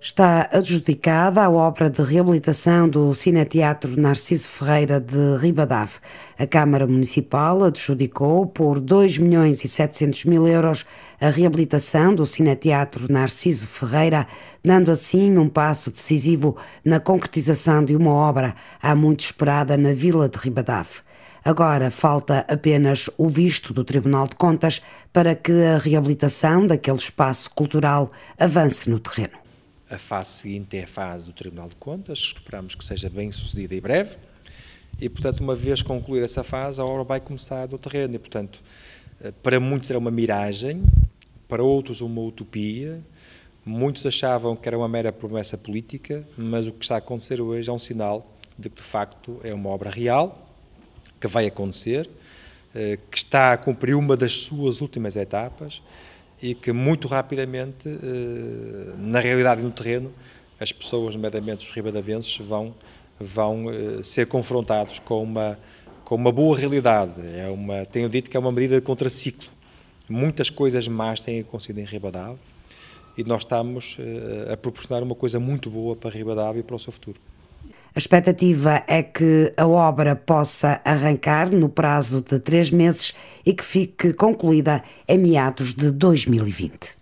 está adjudicada à obra de reabilitação do Cineteatro Narciso Ferreira de Ribadav. A Câmara Municipal adjudicou por 2 milhões e 700 mil euros a reabilitação do Cineteatro Narciso Ferreira, dando assim um passo decisivo na concretização de uma obra há muito esperada na Vila de Ribadav. Agora falta apenas o visto do Tribunal de Contas para que a reabilitação daquele espaço cultural avance no terreno. A fase seguinte é a fase do Tribunal de Contas, esperamos que seja bem sucedida e breve. E, portanto, uma vez concluída essa fase, a obra vai começar do terreno. E, portanto, eh, para muitos era uma miragem, para outros uma utopia. Muitos achavam que era uma mera promessa política, mas o que está a acontecer hoje é um sinal de que, de facto, é uma obra real, que vai acontecer, eh, que está a cumprir uma das suas últimas etapas e que muito rapidamente, eh, na realidade no terreno, as pessoas, nomeadamente os ribadavenses, vão, vão eh, ser confrontados com uma, com uma boa realidade. É uma, tenho dito que é uma medida de contraciclo. Muitas coisas más têm acontecido em Ribadavia e nós estamos eh, a proporcionar uma coisa muito boa para Ribadavia e para o seu futuro. A expectativa é que a obra possa arrancar no prazo de três meses e que fique concluída em meados de 2020.